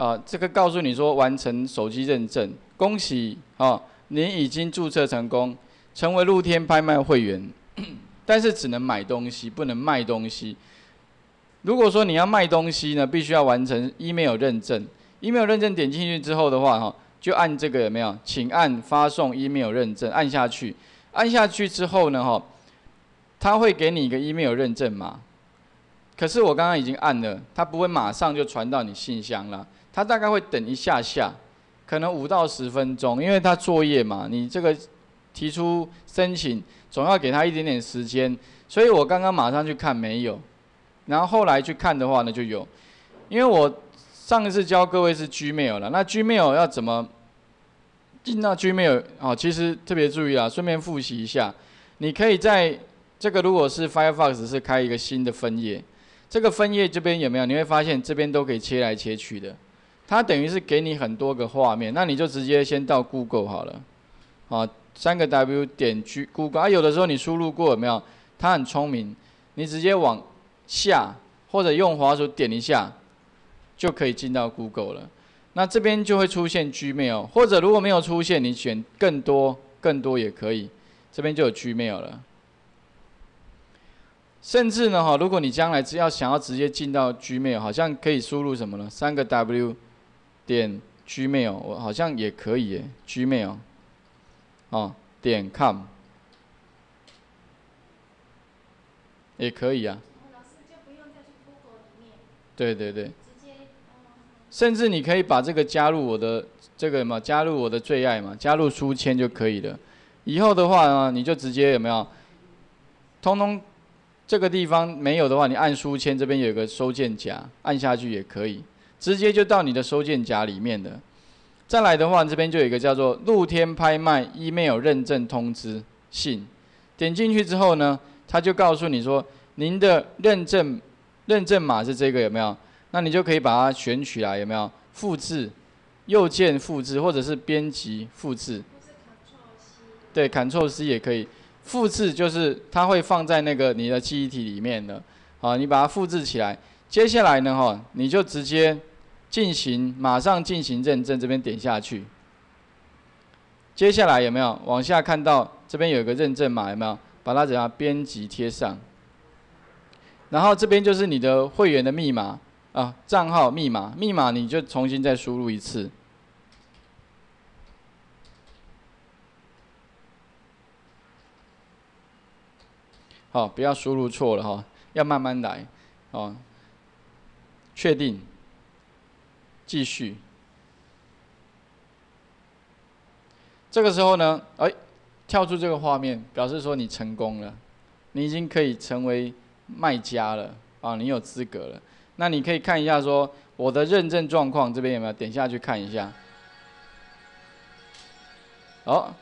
啊，这个告诉你说完成手机认证，恭喜啊，你已经注册成功，成为露天拍卖会员，但是只能买东西，不能卖东西。如果说你要卖东西呢，必须要完成 email 认证。email 认证点进去之后的话，哈，就按这个有没有？请按发送 email 认证，按下去，按下去之后呢，哈，他会给你一个 email 认证码。可是我刚刚已经按了，它不会马上就传到你信箱了，它大概会等一下下，可能五到十分钟，因为它作业嘛，你这个提出申请总要给他一点点时间，所以我刚刚马上去看没有，然后后来去看的话呢就有，因为我上一次教各位是 Gmail 了，那 Gmail 要怎么进到 Gmail 哦？其实特别注意啊，顺便复习一下，你可以在这个如果是 Firefox 是开一个新的分页。这个分页这边有没有？你会发现这边都可以切来切去的，它等于是给你很多个画面，那你就直接先到 Google 好了，啊，三个 W 点 G Google，啊有的时候你输入过有没有？它很聪明，你直接往下或者用滑鼠点一下，就可以进到 Google 了。那这边就会出现 Gmail，或者如果没有出现，你选更多更多也可以，这边就有 Gmail 了。甚至呢哈，如果你将来只要想要直接进到 Gmail，好像可以输入什么呢？三个 W 点 Gmail，我好像也可以 g m a i l 哦，哦点 com 也可以啊。对对对，甚至你可以把这个加入我的这个什么，加入我的最爱嘛，加入书签就可以了。以后的话呢，你就直接有没有，通通。这个地方没有的话，你按书签这边有个收件夹，按下去也可以，直接就到你的收件夹里面的。再来的话，这边就有一个叫做露天拍卖 email 认证通知信，点进去之后呢，他就告诉你说您的认证认证码是这个有没有？那你就可以把它选取来有没有？复制，右键复制或者是编辑复制，对，Ctrl C 也可以。复制就是它会放在那个你的记忆体里面的，啊，你把它复制起来，接下来呢，哈，你就直接进行马上进行认证，这边点下去。接下来有没有往下看到这边有一个认证码？有没有把它怎样编辑贴上？然后这边就是你的会员的密码啊，账号密码，密码你就重新再输入一次。好，不要输入错了哈，要慢慢来，哦，确定，继续。这个时候呢，哎，跳出这个画面，表示说你成功了，你已经可以成为卖家了啊，你有资格了。那你可以看一下说我的认证状况这边有没有点下去看一下。好，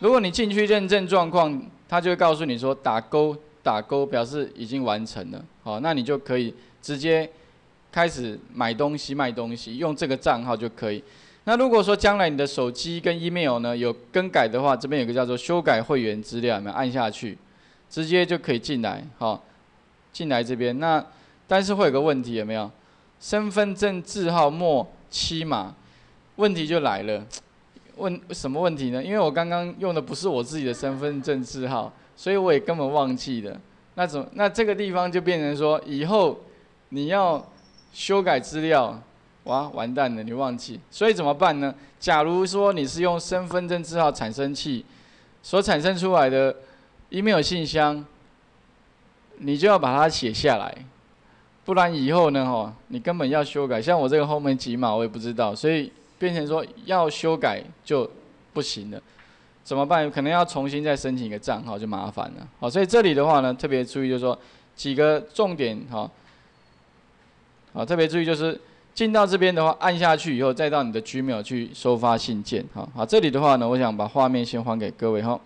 如果你进去认证状况。他就会告诉你说打勾打勾表示已经完成了，好，那你就可以直接开始买东西卖东西，用这个账号就可以。那如果说将来你的手机跟 email 呢有更改的话，这边有个叫做修改会员资料，有没有按下去，直接就可以进来，好，进来这边。那但是会有个问题有没有？身份证字号末七码，问题就来了。问什么问题呢？因为我刚刚用的不是我自己的身份证字号，所以我也根本忘记了。那怎么那这个地方就变成说，以后你要修改资料，哇，完蛋了，你忘记。所以怎么办呢？假如说你是用身份证字号产生器所产生出来的 email 信箱，你就要把它写下来，不然以后呢，哈，你根本要修改。像我这个后面几码我也不知道，所以。变成说要修改就不行了，怎么办？可能要重新再申请一个账号就麻烦了。好，所以这里的话呢，特别注意就是说几个重点，好，好特别注意就是进到这边的话，按下去以后再到你的 Gmail 去收发信件。好，好这里的话呢，我想把画面先还给各位哈。